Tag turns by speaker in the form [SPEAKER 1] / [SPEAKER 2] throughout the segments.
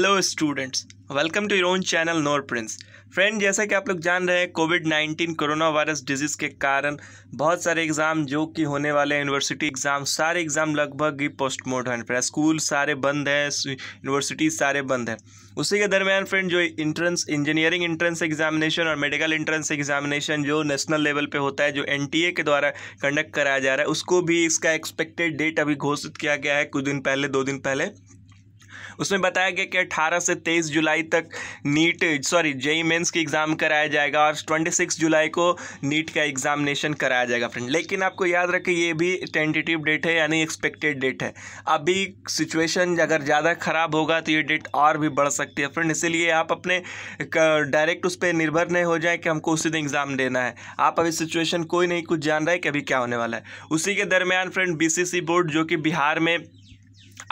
[SPEAKER 1] hello students welcome to your own channel नोर prince friend जैसा कि आप लोग जान रहे हैं कोविड 19 कोरोना वायरस डिजीज़ के कारण बहुत सारे एग्ज़ाम जो कि होने वाले हैं यूनिवर्सिटी एग्ज़ाम सारे एग्ज़ाम लगभग ही पोस्टमोर्ट हैं फ्रेंड स्कूल सारे बंद हैं यूनिवर्सिटी सारे बंद हैं उसी के दरमियान फ्रेंड जो इंट्रेंस इंजीनियरिंग इंट्रेंस एग्जामिनेशन और मेडिकल इंट्रेंस एग्जामिनेशन जो नेशनल लेवल पर होता है जो एन के द्वारा कंडक्ट कराया जा रहा है उसको भी इसका एक्सपेक्टेड डेट अभी घोषित किया गया है कुछ दिन पहले दो दिन पहले उसमें बताया गया कि अठारह से तेईस जुलाई तक नीट सॉरी जेई मेन्स की एग्ज़ाम कराया जाएगा और ट्वेंटी सिक्स जुलाई को नीट का एग्जामिनेशन कराया जाएगा फ्रेंड लेकिन आपको याद रखें ये भी टेंटेटिव डेट है यानी एक्सपेक्टेड डेट है अभी सिचुएशन अगर ज़्यादा ख़राब होगा तो ये डेट और भी बढ़ सकती है फ्रेंड इसीलिए आप अपने डायरेक्ट उस पर निर्भर नहीं हो जाए कि हमको उसी दिन एग्ज़ाम देना है आप अभी सिचुएशन कोई नहीं कुछ जान रहा है कि अभी क्या होने वाला है उसी के दरमियान फ्रेंड बीसीसी बोर्ड जो कि बिहार में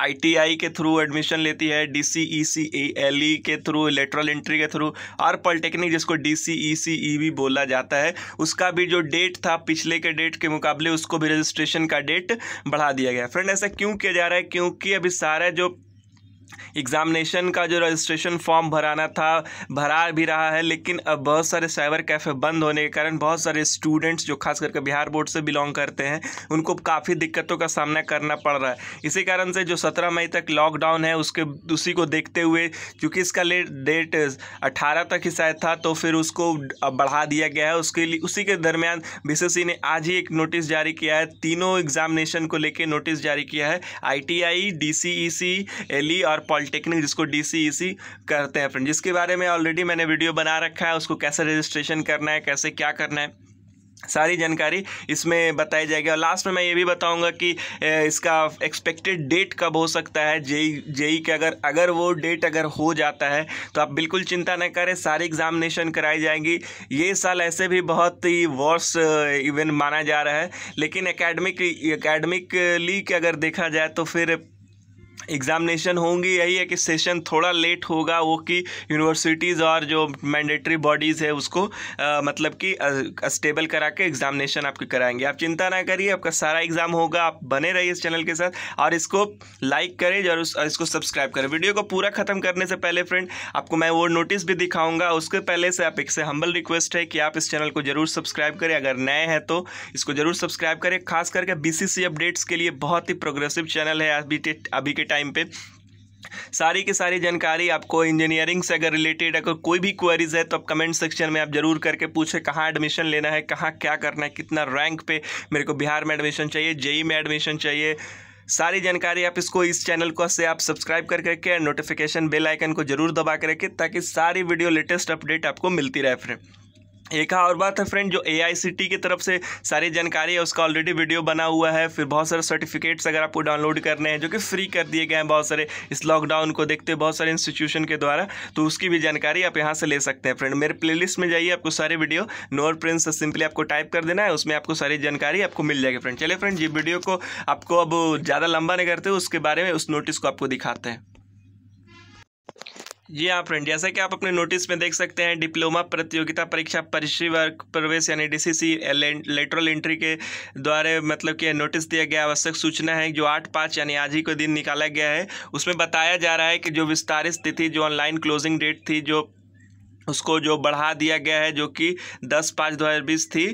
[SPEAKER 1] आईटीआई के थ्रू एडमिशन लेती है डी सी ई सी ए एल ई के थ्रू लेटरल एंट्री के थ्रू और पॉलिटेक्निक जिसको D C E C E भी बोला जाता है उसका भी जो डेट था पिछले के डेट के मुकाबले उसको भी रजिस्ट्रेशन का डेट बढ़ा दिया गया फ्रेंड ऐसा क्यों किया जा रहा है क्योंकि अभी सारा जो एग्ज़ामिनेशन का जो रजिस्ट्रेशन फॉर्म भराना था भरा भी रहा है लेकिन अब बहुत सारे साइबर कैफ़े बंद होने के कारण बहुत सारे स्टूडेंट्स जो खास करके बिहार बोर्ड से बिलोंग करते हैं उनको काफ़ी दिक्कतों का सामना करना पड़ रहा है इसी कारण से जो सत्रह मई तक लॉकडाउन है उसके उसी को देखते हुए क्योंकि इसका लेट डेट अट्ठारह तक ही शायद था तो फिर उसको बढ़ा दिया गया है उसके लिए उसी के दरमियान बी ने आज ही एक नोटिस जारी किया है तीनों एग्जामिनेशन को लेकर नोटिस जारी किया है I T I D C E C L E और और पॉलिटेक्निक जिसको डी e करते हैं फ्रेंड जिसके बारे में ऑलरेडी मैंने वीडियो बना रखा है उसको कैसे रजिस्ट्रेशन करना है कैसे क्या करना है सारी जानकारी इसमें बताई जाएगी और लास्ट में मैं ये भी बताऊंगा कि इसका एक्सपेक्टेड डेट कब हो सकता है जेई जेई e के अगर अगर वो डेट अगर हो जाता है तो आप बिल्कुल चिंता न करें सारी एग्जामिनेशन कराई जाएंगी ये साल ऐसे भी बहुत ही वर्स इवेंट माना जा रहा है लेकिन एकेडमिक एकेडमिकली के अगर देखा जाए तो फिर एग्ज़ामिनेशन होंगी यही है कि सेशन थोड़ा लेट होगा वो कि यूनिवर्सिटीज़ और जो मैंडेटरी बॉडीज़ है उसको आ, मतलब कि स्टेबल करा के एग्ज़ामिनेशन आपके कराएंगे आप चिंता ना करिए आपका सारा एग्ज़ाम होगा आप बने रहिए इस चैनल के साथ और इसको लाइक करें और इसको सब्सक्राइब करें वीडियो को पूरा ख़त्म करने से पहले फ्रेंड आपको मैं वो नोटिस भी दिखाऊंगा उसके पहले से आप एक से हम्बल रिक्वेस्ट है कि आप इस चैनल को ज़रूर सब्सक्राइब करें अगर नए हैं तो इसको ज़रूर सब्सक्राइब करें खास करके बी अपडेट्स के लिए बहुत ही प्रोग्रेसिव चैनल है अभी अभी के टाइम टाइम पे सारी की सारी जानकारी आपको इंजीनियरिंग से अगर रिलेटेड अगर कोई भी क्वेरीज है तो आप कमेंट सेक्शन में आप जरूर करके पूछें कहाँ एडमिशन लेना है कहाँ क्या करना है कितना रैंक पे मेरे को बिहार में एडमिशन चाहिए जेई में एडमिशन चाहिए सारी जानकारी आप इसको इस चैनल को से आप सब्सक्राइब कर करके नोटिफिकेशन बेल आइकन को जरूर दबा के रखें ताकि सारी वीडियो लेटेस्ट अपडेट आपको मिलती रहे फ्रेंड एक और बात है फ्रेंड जो ए की तरफ से सारी जानकारी है उसका ऑलरेडी वीडियो बना हुआ है फिर बहुत सारे सर्टिफिकेट्स अगर आपको डाउनलोड करने हैं जो कि फ्री कर दिए गए हैं बहुत सारे इस लॉकडाउन को देखते हैं बहुत सारे इंस्टीट्यूशन के द्वारा तो उसकी भी जानकारी आप यहाँ से ले सकते हैं फ्रेंड मेरे प्लेलिस्ट में जाइए आपको सारे वीडियो नोअर प्रिंस सिंपली आपको टाइप कर देना है उसमें आपको सारी जानकारी आपको मिल जाएगी फ्रेंड चले फ्रेंड ये वीडियो को आपको अब ज़्यादा लंबा नहीं करते उसके बारे में उस नोटिस को आपको दिखाते हैं जी हाँ फ्रेंड जैसा कि आप अपने नोटिस में देख सकते हैं डिप्लोमा प्रतियोगिता परीक्षा वर्ग प्रवेश यानी डीसीसी लेटरल एंट्री के द्वारा मतलब कि नोटिस दिया गया आवश्यक सूचना है जो आठ पाँच यानी आज ही को दिन निकाला गया है उसमें बताया जा रहा है कि जो विस्तारित तिथि जो ऑनलाइन क्लोजिंग डेट थी जो उसको जो बढ़ा दिया गया है जो कि दस पाँच दो हज़ार बीस थी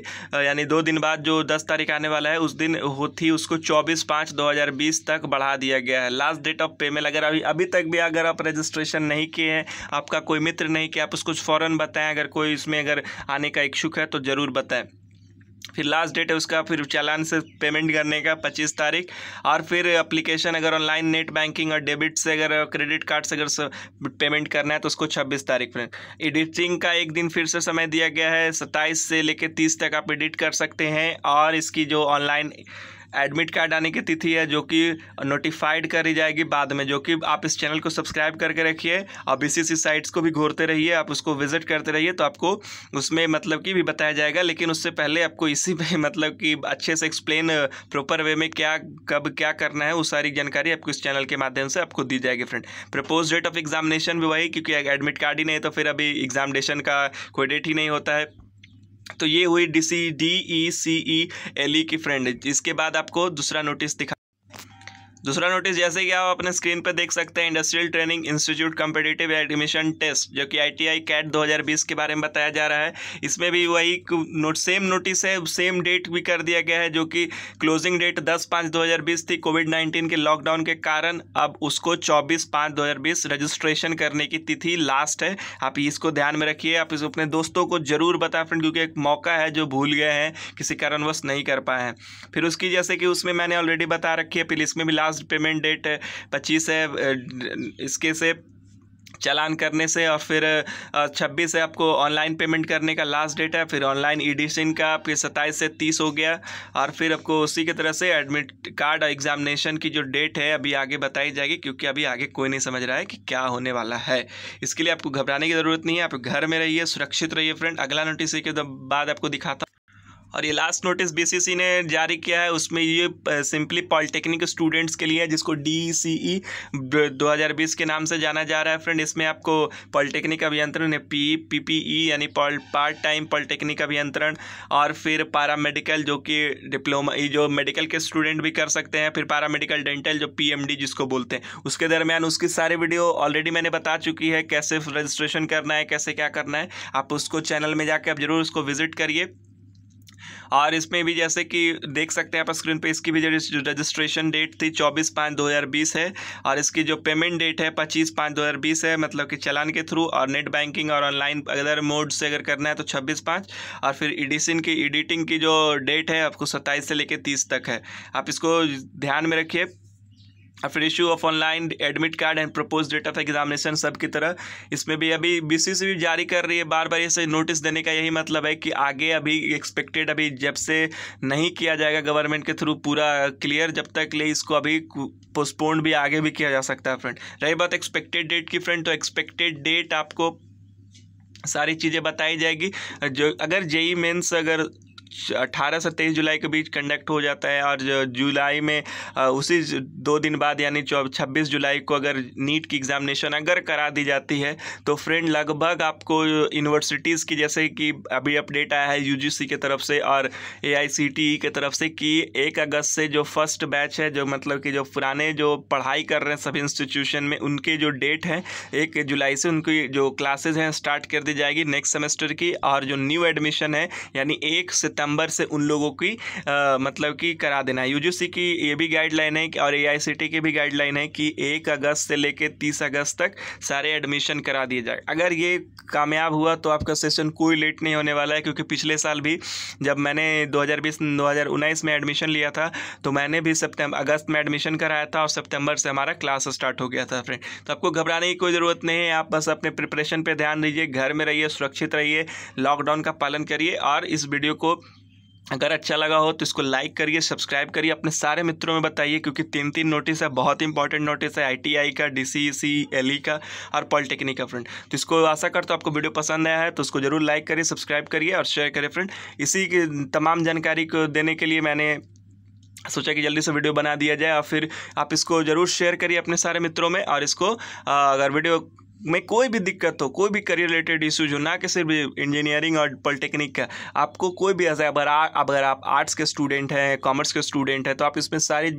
[SPEAKER 1] यानी दो दिन बाद जो दस तारीख आने वाला है उस दिन होती उसको चौबीस पाँच दो हज़ार बीस तक बढ़ा दिया गया है लास्ट डेट ऑफ पेमेंट अगर अभी अभी तक भी अगर आप रजिस्ट्रेशन नहीं किए हैं आपका कोई मित्र नहीं किया आप उसको फ़ौरन बताएं अगर कोई इसमें अगर आने का इच्छुक है तो ज़रूर बताएँ फिर लास्ट डेट है उसका फिर चालान से पेमेंट करने का पच्चीस तारीख और फिर एप्लीकेशन अगर ऑनलाइन नेट बैंकिंग और डेबिट से अगर क्रेडिट कार्ड से अगर पेमेंट करना है तो उसको छब्बीस तारीख फिर एडिटिंग का एक दिन फिर से समय दिया गया है सत्ताईस से लेकर तीस तक आप एडिट कर सकते हैं और इसकी जो ऑनलाइन एडमिट कार्ड आने की तिथि है जो कि नोटिफाइड करी जाएगी बाद में जो कि आप इस चैनल को सब्सक्राइब करके रखिए और बी सी साइट्स को भी घूरते रहिए आप उसको विजिट करते रहिए तो आपको उसमें मतलब कि भी बताया जाएगा लेकिन उससे पहले आपको इसी में मतलब कि अच्छे से एक्सप्लेन प्रॉपर वे में क्या कब क्या करना है वो सारी जानकारी आपको इस चैनल के माध्यम से आपको दी जाएगी friend propose date of examination भी वही क्योंकि एडमिट कार्ड ही नहीं तो फिर अभी एग्जामिनेशन का कोई डेट ही नहीं होता है तो ये हुई D C D E C E L E की फ्रेंड इसके बाद आपको दूसरा नोटिस दिखा दूसरा नोटिस जैसे कि आप अपने स्क्रीन पर देख सकते हैं industrial training institute competitive admission test जो कि आईटीआई कैट 2020 के बारे में बताया जा रहा है इसमें भी वही नोट सेम नोटिस है सेम डेट भी कर दिया गया है जो कि क्लोजिंग डेट दस पाँच दो थी कोविड नाइन्टीन के लॉकडाउन के कारण अब उसको चौबीस पाँच दो रजिस्ट्रेशन करने की तिथि लास्ट है आप इसको ध्यान में रखिए आप इस अपने दोस्तों को जरूर बताएं फ्रेंड क्योंकि एक मौका है जो भूल गए हैं किसी कारणवश नहीं कर पाए हैं फिर उसकी जैसे कि उसमें मैंने ऑलरेडी बता रखी है फिर इसमें भी लास्ट लास्ट पेमेंट डेट पच्चीस है इसके से चलान करने से और फिर छब्बीस से आपको ऑनलाइन पेमेंट करने का लास्ट डेट है फिर ऑनलाइन एडिशन का फिर सत्ताईस से तीस हो गया और फिर आपको उसी की तरह से एडमिट कार्ड और एग्जामिनेशन की जो डेट है अभी आगे बताई जाएगी क्योंकि अभी आगे कोई नहीं समझ रहा है कि क्या होने वाला है इसके लिए आपको घबराने की ज़रूरत नहीं है आप घर में रहिए सुरक्षित रहिए फ्रेंड अगला नोटिस के बाद आपको दिखाता और ये लास्ट नोटिस बीसीसी ने जारी किया है उसमें ये सिंपली पॉलिटेक्निक स्टूडेंट्स के लिए है जिसको डी सी ई दो के नाम से जाना जा रहा है फ्रेंड इसमें आपको पॉलिटेक्निक अभियंत्रण पी पी पी ई यानी पार्ट टाइम पॉलिटेक्निक अभियंत्रण और फिर पारामेडिकल जो कि डिप्लोमा जो मेडिकल के स्टूडेंट भी कर सकते हैं फिर पारामेडिकल डेंटल जो पी जिसको बोलते हैं उसके दरमियान उसकी सारी वीडियो ऑलरेडी मैंने बता चुकी है कैसे रजिस्ट्रेशन करना है कैसे क्या करना है आप उसको चैनल में जाकर आप जरूर उसको विजिट करिए और इसमें भी जैसे कि देख सकते हैं आप स्क्रीन पे इसकी भी जो रजिस्ट्रेशन डेट थी चौबीस पाँच दो हज़ार बीस है और इसकी जो पेमेंट डेट है पच्चीस पाँच दो हज़ार बीस है मतलब कि चलान के थ्रू और नेट बैंकिंग और ऑनलाइन अदर मोड से अगर करना है तो छब्बीस पाँच और फिर एडिशन की एडिटिंग की जो डेट है आपको सत्ताईस से लेकर तीस तक है आप इसको ध्यान में रखिए फिर issue of online admit card and propose date of examination सब की तरह इसमें भी अभी बीसी भी जारी कर रही है बार बार ऐसे नोटिस देने का यही मतलब है कि आगे अभी एक्सपेक्टेड अभी जब से नहीं किया जाएगा गवर्नमेंट के थ्रू पूरा क्लियर जब तक ले इसको अभी पोस्टपोन भी आगे भी किया जा सकता है फ्रेंड रही बात एक्सपेक्टेड डेट की फ्रेंड तो एक्सपेक्टेड डेट आपको सारी चीज़ें बताई जाएगी जो अगर जेई मेंस अगर अट्ठारह से तेईस जुलाई के बीच कंडक्ट हो जाता है और जुलाई में उसी दो दिन बाद यानी छब्बीस जुलाई को अगर नीट की एग्ज़ामिनेशन अगर करा दी जाती है तो फ्रेंड लगभग आपको यूनिवर्सिटीज़ की जैसे कि अभी अपडेट आया है यूजीसी की तरफ से और ए e के तरफ से कि एक अगस्त से जो फर्स्ट बैच है जो मतलब कि जो पुराने जो पढ़ाई कर रहे हैं सभी इंस्टीट्यूशन में उनके जो डेट हैं एक जुलाई से उनकी जो क्लासेज हैं स्टार्ट कर दी जाएगी नेक्स्ट सेमेस्टर की और जो न्यू एडमिशन है यानी एक सितंबर सितंबर से उन लोगों की आ, मतलब कि करा देना है यूजीसी की ये भी गाइडलाइन है और एआईसीटी की भी गाइडलाइन है कि एक अगस्त से लेकर तीस अगस्त तक सारे एडमिशन करा दिए जाए अगर ये कामयाब हुआ तो आपका सेशन कोई लेट नहीं होने वाला है क्योंकि पिछले साल भी जब मैंने 2020 2019 में एडमिशन लिया था तो मैंने भी सितंबर अगस्त में एडमिशन कराया था और सितंबर से हमारा क्लास स्टार्ट हो गया था फ्रेंड तो आपको घबराने की कोई ज़रूरत नहीं है आप बस अपने प्रिपरेशन पर ध्यान दीजिए घर में रहिए सुरक्षित रहिए लॉकडाउन का पालन करिए और इस वीडियो को अगर अच्छा लगा हो तो इसको लाइक करिए सब्सक्राइब करिए अपने सारे मित्रों में बताइए क्योंकि तीन तीन नोटिस है बहुत इंपॉर्टेंट नोटिस है आईटीआई का डीसीसी एलई e e का और पॉलिटेक्निक का फ्रेंड तो इसको आशा करता तो आपको वीडियो पसंद आया है तो उसको जरूर लाइक करिए सब्सक्राइब करिए और शेयर करिए फ्रेंड इसी की तमाम जानकारी को देने के लिए मैंने सोचा कि जल्दी से वीडियो बना दिया जाए और फिर आप इसको ज़रूर शेयर करिए अपने सारे मित्रों में और इसको अगर वीडियो में कोई भी दिक्कत हो कोई भी करियर रिलेटेड इशूज हो ना कि सिर्फ इंजीनियरिंग और पॉलिटेक्निक का आपको कोई भी ऐसा अगर अगर आप आर्ट्स के स्टूडेंट हैं कॉमर्स के स्टूडेंट हैं तो आप इसमें सारी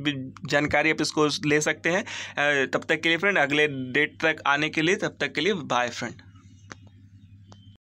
[SPEAKER 1] जानकारी आप इसको ले सकते हैं तब तक के लिए फ्रेंड अगले डेट तक आने के लिए तब तक के लिए बाय फ्रेंड